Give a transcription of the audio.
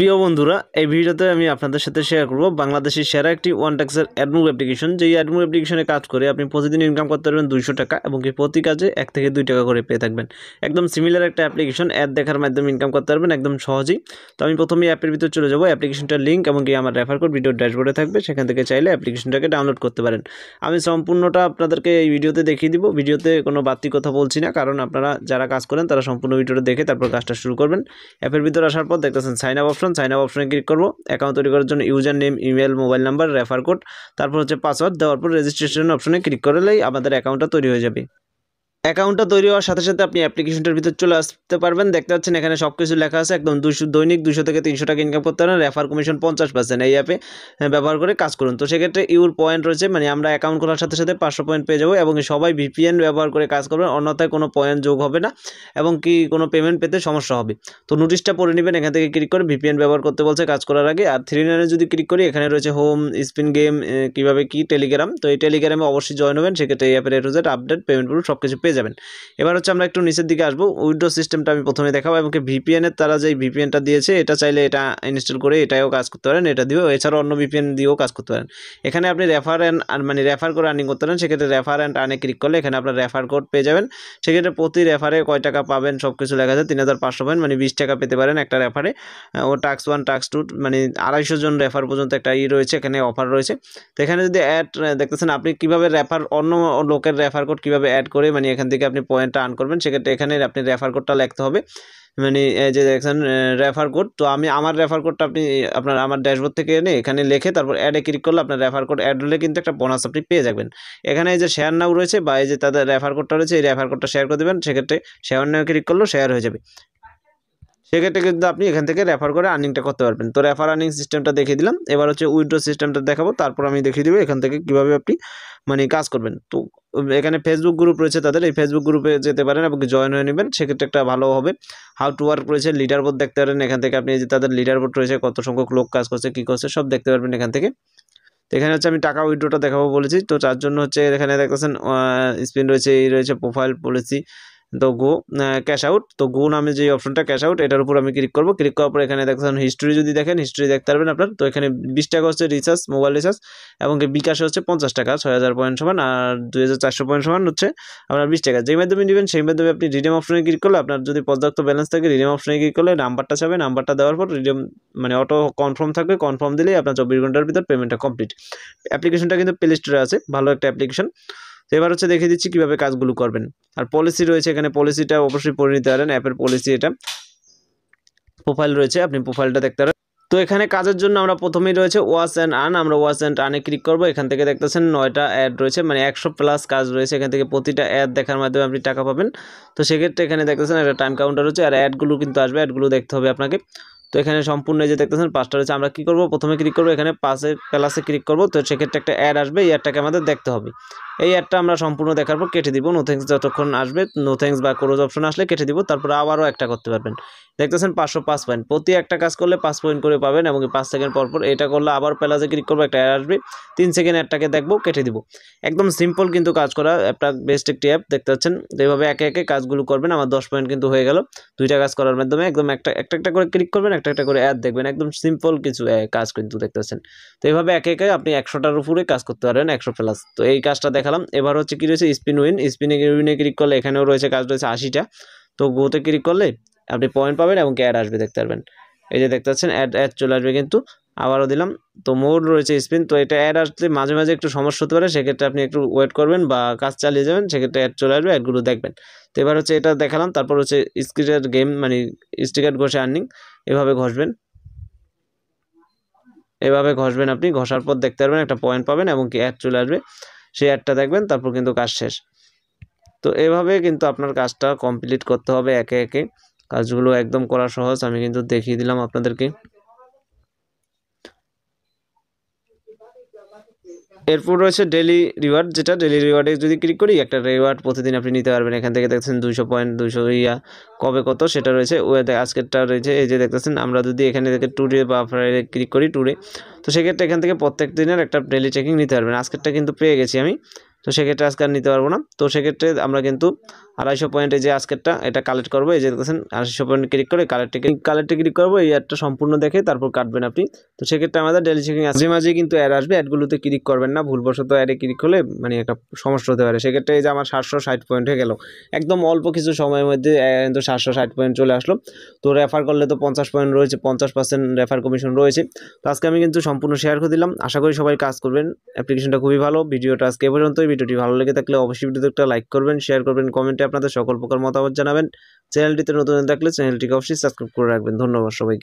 প্রিয় বন্ধুরা এই ভিডিওতে আমি আপনাদের সাথে শেয়ার করব বাংলাদেশের সেরা একটি ওয়ান ট্যাক্সের অ্যাডমুভ অ্যাপ্লিকেশন যেই অ্যাডমুক অ্যাপ্লিকেশনে কাজ করে আপনি প্রতিদিন ইনকাম করতে পারবেন দুইশো টাকা এবং কি প্রতি কাজে এক থেকে দুই টাকা করে পেয়ে থাকবেন একদম সিমিলার একটা অ্যাপ্লিকেশন অ্যাড দেখার মাধ্যমে ইনকাম করতে পারবেন একদম সহজেই তো আমি প্রথমে অ্যাপের ভিতরে চলে যাবো অ্যাপ্লিকেশনটার লিঙ্ক এবং কি আমার রেফার কোড ভিডিও ড্যাশবোর্ডে থাকবে সেখান থেকে চাইলে অ্যাপ্লিকেশনটাকে ডাউনলোড করতে পারেন আমি সম্পূর্ণটা আপনাদেরকে এই ভিডিওতে দেখিয়ে দিব ভিডিওতে কোনো বাড়তি কথা বলছি না কারণ আপনারা যারা কাজ করেন তারা সম্পূর্ণ ভিডিওটা দেখে তারপর কাজটা শুরু করবেন অ্যাপের ভিতরে আসার পর দেখতেছেন sign up option option sign up অপশনে ক্লিক করবো অ্যাকাউন্ট তৈরি করার জন্য user name email mobile number refer code তারপর হচ্ছে পাসওয়ার্ড দেওয়ার পর রেজিস্ট্রেশন অপশনে ক্লিক করলেই আমাদের অ্যাকাউন্টটা তৈরি হয়ে যাবে অ্যাকাউন্টটা তৈরি হওয়ার সাথে সাথে আপনি অ্যাপ্লিকেশনটার ভিতর চলে আসতে পারবেন দেখতে পাচ্ছেন এখানে সব কিছু লেখা আছে একদম দুশো দৈনিক দুশো থেকে তিনশো টাকা ইনকাম করতে পারেন রেফার কমিশন পঞ্চাশ পার্সেন্ট এই অ্যাপে ব্যবহার করে কাজ করুন তো সেক্ষেত্রে ইউর পয়েন্ট রয়েছে মানে আমরা অ্যাকাউন্ট খোলার সাথে সাথে পাঁচশো পয়েন্ট পেয়ে যাবো এবং সবাই ভিপিএন ব্যবহার করে কাজ করবেন অন্যথায় কোনো পয়েন্ট যোগ হবে না এবং কি কোনো পেমেন্ট পেতে সমস্যা হবে তো নোটিশটা পড়ে নেবেন এখান থেকে ক্লিক করে ভিপিএন ব্যবহার করতে বলছে কাজ করার আগে আর থ্রি নাইনে যদি ক্লিক করি এখানে রয়েছে হোম স্পিন গেম কীভাবে কি টেলিগ্রাম তো এই টেলিগ্রামে অবশ্যই জয়েন হবেন সেক্ষেত্রে এই অ্যাপের এ আপডেট পেমেন্ট সব কিছু পেয়ে পেয়ে যাবেন এবার হচ্ছে আমরা একটু নিচের দিকে আসবো উইড্রো সিস্টেমটা আমি প্রথমে দেখাবো এবং এর তারা যে ভিপিএনটা দিয়েছে এটা চাইলে এটা ইনস্টল করে এটাও কাজ করতে পারেন এটা দিয়েও এছাড়াও অন্য ভিপিএন দিয়েও কাজ করতে পারেন এখানে আপনি রেফার অ্যান্ড মানে রেফার করে আর্নিং করতে পারেন সেক্ষেত্রে রেফার অ্যান্ড আর্নে ক্লিক করলে এখানে আপনার রেফার কোড পেয়ে যাবেন সেক্ষেত্রে প্রতি রেফারে কয় টাকা পাবেন সব কিছু লেখা যায় তিন হাজার পাঁচশো পাবেন মানে বিশ টাকা পেতে পারেন একটা রেফারে ও টাক্স ওয়ান টাক্স টু মানে আড়াইশো জন রেফার পর্যন্ত একটা ই রয়েছে এখানে অফার রয়েছে তো এখানে যদি অ্যাড দেখতেছেন আপনি কিভাবে রেফার অন্য লোকের রেফার কোড কিভাবে অ্যাড করে মানে এখান থেকে আপনি পয়েন্টটা আর্ন করবেন সেক্ষেত্রে এখানে আপনি রেফার কোডটা লিখতে হবে মানে যে দেখছেন রেফার কোড তো আমি আমার রেফার কোডটা আপনি আপনার আমার ড্যাশবোর্ড থেকে এনে এখানে লিখে তারপর অ্যাডে ক্লিক করলে আপনার রেফার কোড অ্যাড হলে কিন্তু একটা বোনাস আপনি পেয়ে যাবেন এখানে এই যে শেয়ার নাও রয়েছে বা এই যে তাদের রেফার কোডটা রয়েছে এই রেফার কোডটা শেয়ার করে দেবেন সেক্ষেত্রে শেয়ার নাও ক্লিক করলেও শেয়ার হয়ে যাবে সেক্ষেত্রে কিন্তু আপনি এখান থেকে রেফার করে আর্নিংটা করতে পারবেন তো রেফার আর্নিং সিস্টেমটা দেখিয়ে দিলাম এবার হচ্ছে উইড্রো সিস্টেমটা দেখাবো তারপর আমি দেখিয়ে দেবো এখান থেকে কীভাবে আপনি মানে কাজ করবেন তো এখানে ফেসবুক গ্রুপ রয়েছে তাদের এই ফেসবুক গ্রুপে যেতে পারেন এবং জয়েন হয়ে নেবেন সেক্ষেত্রে একটা ভালো হবে হাউ টু ওয়ার্ক রয়েছে লিডার বোর্ড দেখতে পারেন এখান থেকে আপনি যে তাদের লিডার বোর্ড রয়েছে কত সংখ্যক লোক কাজ করছে কী করছে সব দেখতে পারবেন এখান থেকে তো এখানে হচ্ছে আমি টাকা উইড্রোটা দেখাবো বলেছি তো তার জন্য হচ্ছে এখানে দেখতেছেন স্পিন রয়েছে এই রয়েছে প্রোফাইল পলিসি তো গো ক্যাশ আউট তো গো নামে যে অপশনটা ক্যাশ আউট এটার উপর আমি ক্লিক করবো ক্লিক করার পর এখানে দেখছেন হিস্ট্রি যদি দেখেন হিস্ট্রি দেখতে পারবেন আপনার তো এখানে বিশ টাকা হচ্ছে রিচার্জ মোবাইল রিচার্জ এবং বিকাশে হচ্ছে পঞ্চাশ টাকা ছয় হাজার পয়েন্ট সমান আর দুই হাজার চারশো পয়েন্ট সমান হচ্ছে আপনার বিশ টাকা যেই মাধ্যমে নেবেন সেই মাধ্যমে আপনি রিডিম অপশনে ক্লিক করলে আপনার যদি পর্যাপ্ত ব্যালেন্স থাকে রিডিম অপশনে ক্লিক করলে নাম্বারটা চাবে নাম্বারটা দেওয়ার পর রিডিম মানে অটো কনফার্ম থাকবে কনফার্ম দিলেই আপনার চব্বিশ ঘন্টার ভিতর পেমেন্টটা কমপ্লিট অ্যাপ্লিকেশনটা কিন্তু প্লে স্টোরে আছে ভালো একটা অ্যাপ্লিকেশন তো এবার হচ্ছে দেখে দিচ্ছি কীভাবে কাজগুলো করবেন আর পলিসি রয়েছে এখানে পলিসিটা অবশ্যই পড়ে নিতে পারেন অ্যাপের পলিসি এটা প্রোফাইল রয়েছে আপনি প্রোফাইলটা দেখতে পারেন তো এখানে কাজের জন্য আমরা প্রথমেই রয়েছে ওয়াশ অ্যান্ড আন আমরা ওয়াশ অ্যান্ড আনে ক্লিক করবো এখান থেকে দেখতেছেন নয়টা অ্যাড রয়েছে মানে একশো প্লাস কাজ রয়েছে এখান থেকে প্রতিটা অ্যাড দেখার মাধ্যমে আপনি টাকা পাবেন তো সেক্ষেত্রে এখানে দেখতেছেন একটা টাইম কাউন্টার রয়েছে আর অ্যাডগুলো কিন্তু আসবে অ্যাডগুলো দেখতে হবে আপনাকে তো এখানে সম্পূর্ণ যে দেখতেছেন পাঁচটা রয়েছে আমরা কি করব প্রথমে ক্লিক করব এখানে পাশে প্লাসে ক্লিক করব তো সেক্ষেত্রে একটা অ্যাড আসবে এই অ্যাডটাকে আমাদের দেখতে হবে এই অ্যাডটা আমরা সম্পূর্ণ দেখার পর কেটে দিব নো থ্যাংকস যতক্ষণ আসবে নো থ্যাংকস বা ক্লোজ অপশন আসলে কেটে দিব তারপর আবারও একটা করতে পারবেন দেখতেছেন পাঁচশো পাঁচ পয়েন্ট প্রতি একটা কাজ করলে পাঁচ পয়েন্ট করে পাবেন এবং পাঁচ সেকেন্ড পর পর এটা করলে আবার প্লাসে ক্লিক করবো একটা অ্যাড আসবে তিন সেকেন্ড অ্যাডটাকে দেখবো কেটে দিব একদম সিম্পল কিন্তু কাজ করা অ্যাপটা বেস্ট একটি অ্যাপ দেখতে পাচ্ছেন এইভাবে একে একে কাজগুলো করবেন আমার দশ পয়েন্ট কিন্তু হয়ে গেল দুইটা কাজ করার মাধ্যমে একদম একটা একটা একটা করে ক্লিক করবেন একটা একটা করে অ্যাড দেখবেন একদম সিম্পল কিছু কাজ কিন্তু দেখতেছেন তো এইভাবে একে একে আপনি একশোটার উপরে কাজ করতে পারেন একশো প্লাস তো এই কাজটা দেখালাম এবার হচ্ছে কী রয়েছে স্পিন উইন স্পিনে উইনে ক্লিক করলে এখানেও রয়েছে কাজ রয়েছে আশিটা তো গোতে ক্লিক করলে আপনি পয়েন্ট পাবেন এবং অ্যাড আসবে দেখতে পারবেন এই যে দেখতে পাচ্ছেন অ্যাড অ্যাড চলে আসবে কিন্তু আবারও দিলাম তো মোড রয়েছে স্পিন তো এটা অ্যাড আসতে মাঝে মাঝে একটু সমস্যা হতে পারে সেক্ষেত্রে আপনি একটু ওয়েট করবেন বা কাজ চালিয়ে যাবেন সেক্ষেত্রে অ্যাড চলে আসবে অ্যাডগুলো দেখবেন তো এবার হচ্ছে এটা দেখালাম তারপর হচ্ছে স্ক্রিটের গেম মানে স্টিকার ঘষে আর্নিং এভাবে ঘষবেন এভাবে ঘষবেন আপনি ঘষার পর দেখতে পারবেন একটা পয়েন্ট পাবেন এবং কি অ্যাড চলে আসবে সেই অ্যাডটা দেখবেন তারপর কিন্তু কাজ শেষ তো এভাবে কিন্তু আপনার কাজটা কমপ্লিট করতে হবে একে একে কাজগুলো একদম করা সহজ আমি কিন্তু দেখিয়ে দিলাম আপনাদেরকে এরপর রয়েছে ডেলি রিওয়ার্ড যেটা ডেলি রিওয়ার্ডে যদি ক্লিক করি একটা রিওয়ার্ড প্রতিদিন আপনি নিতে পারবেন এখান থেকে দেখছেন দুশো পয়েন্ট দুশো ইয়া কবে কত সেটা রয়েছে আজকেরটা রয়েছে এই যে দেখতেছেন আমরা যদি এখানে থেকে ট্যুরে বা ফ্রাইডে ক্লিক করি ট্যুরে তো সেক্ষেত্রে এখান থেকে প্রত্যেক দিনের একটা ডেলি চেকিং নিতে পারবেন আজকেরটা কিন্তু পেয়ে গেছি আমি তো সেক্ষেত্রে আজকে আর নিতে পারবো না তো সেক্ষেত্রে আমরা কিন্তু আড়াইশো পয়েন্টে যে আজকেরটা এটা কালেক্ট করবো এই যে দেখতেছেন আড়াইশো পয়েন্ট ক্লিক করে কালেক্টে কালেক্টে ক্লিক করবো এই অ্যাডটা সম্পূর্ণ দেখে তারপর কাটবেন আপনি তো সেক্ষেত্রে আমাদের ডেলি চেকিং মাঝে মাঝে কিন্তু অ্যাড আসবে অ্যাডগুলোতে ক্লিক করবেন না ভুলবশত অ্যাডে ক্লিক হলে মানে একটা সমস্যা হতে পারে সেক্ষেত্রে এই যে আমার সাতশো ষাট পয়েন্ট হয়ে গেল একদম অল্প কিছু সময়ের মধ্যে কিন্তু সাতশো ষাট পয়েন্ট চলে আসলো তো রেফার করলে তো পঞ্চাশ পয়েন্ট রয়েছে পঞ্চাশ পার্সেন্ট রেফার কমিশন রয়েছে তো আজকে আমি কিন্তু সম্পূর্ণ শেয়ার করে দিলাম আশা করি সবাই কাজ করবেন অ্যাপ্লিকেশনটা খুবই ভালো ভিডিওটা আজকে পর্যন্তই ভিডিওটি ভালো লেগে থাকলে অবশ্যই ভিডিওতে একটা লাইক করবেন শেয়ার করবেন কমেন্টে আপনাদের সকল প্রকার মতামত জানাবেন চ্যানেলটিতে নতুন থাকলে চ্যানেলটিকে অবশ্যই সাবস্ক্রাইব করে রাখবেন ধন্যবাদ সবাইকে